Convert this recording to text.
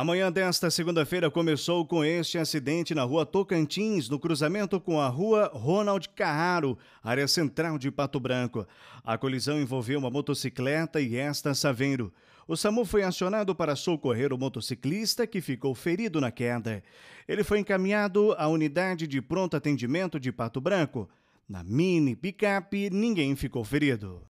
Amanhã desta segunda-feira começou com este acidente na rua Tocantins, no cruzamento com a rua Ronald Carraro, área central de Pato Branco. A colisão envolveu uma motocicleta e esta Saveiro. O SAMU foi acionado para socorrer o motociclista que ficou ferido na queda. Ele foi encaminhado à unidade de pronto atendimento de Pato Branco. Na mini picape, ninguém ficou ferido.